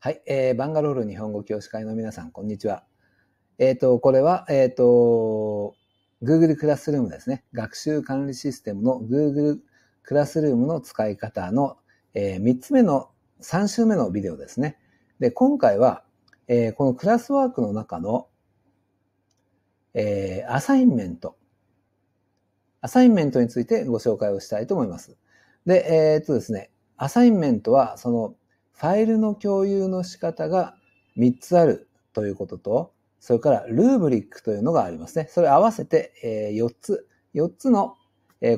はい、えー、バンガロール日本語教師会の皆さん、こんにちは。えっ、ー、と、これは、えっ、ー、と、Google クラスルームですね。学習管理システムの Google クラスルームの使い方の、えー、3つ目の、3週目のビデオですね。で、今回は、えー、このクラスワークの中の、えー、アサインメント。アサインメントについてご紹介をしたいと思います。で、えっとですね、アサインメントは、その、ファイルの共有の仕方が3つあるということと、それからルーブリックというのがありますね。それ合わせて4つ、4つの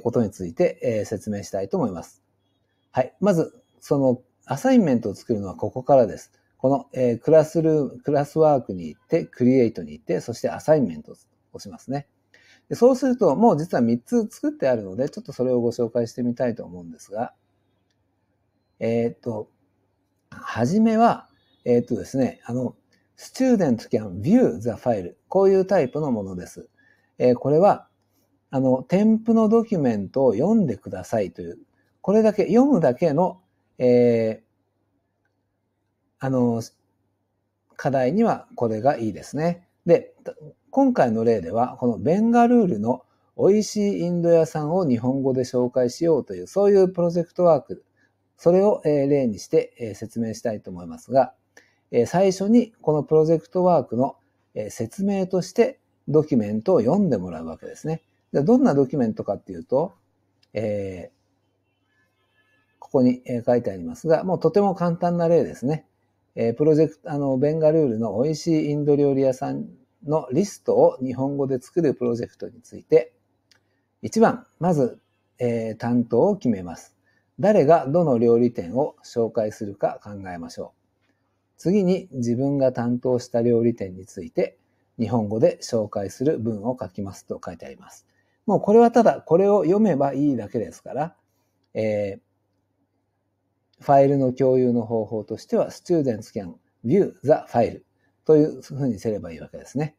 ことについて説明したいと思います。はい。まず、そのアサインメントを作るのはここからです。このクラスルーム、クラスワークに行って、クリエイトに行って、そしてアサインメントをしますね。でそうすると、もう実は3つ作ってあるので、ちょっとそれをご紹介してみたいと思うんですが、えっ、ー、と、初めは、えー、っとですね、あの、student can view the file こういうタイプのものです。えー、これは、あの、添付のドキュメントを読んでくださいという、これだけ、読むだけの、えー、あの、課題にはこれがいいですね。で、今回の例では、このベンガルールの美味しいインド屋さんを日本語で紹介しようという、そういうプロジェクトワークそれを例にして説明したいと思いますが、最初にこのプロジェクトワークの説明としてドキュメントを読んでもらうわけですね。でどんなドキュメントかっていうと、えー、ここに書いてありますが、もうとても簡単な例ですね。えプロジェクト、あの、ベンガルールの美味しいインド料理屋さんのリストを日本語で作るプロジェクトについて、1番、まず、えー、担当を決めます。誰がどの料理店を紹介するか考えましょう。次に自分が担当した料理店について日本語で紹介する文を書きますと書いてあります。もうこれはただこれを読めばいいだけですから、えー、ファイルの共有の方法としては students can view the file というふうにすればいいわけですね。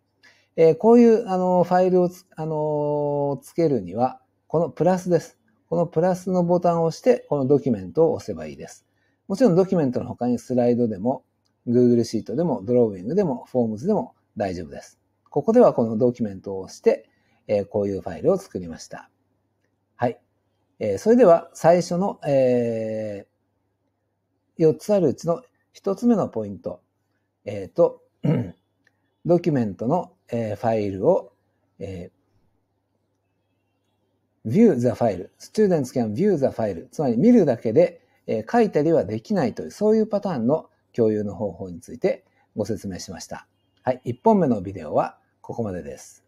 えー、こういうあのファイルをあのつけるにはこのプラスです。このプラスのボタンを押して、このドキュメントを押せばいいです。もちろんドキュメントの他にスライドでも、Google シートでも、ドローイングでも、フォームズでも大丈夫です。ここではこのドキュメントを押して、えこういうファイルを作りました。はい。えそれでは最初の、え4つあるうちの1つ目のポイント。えっ、と、ドキュメントの、えファイルを、え view the file. students can view the file. つまり見るだけで、え書いたりはできないという、そういうパターンの共有の方法についてご説明しました。はい。1本目のビデオはここまでです。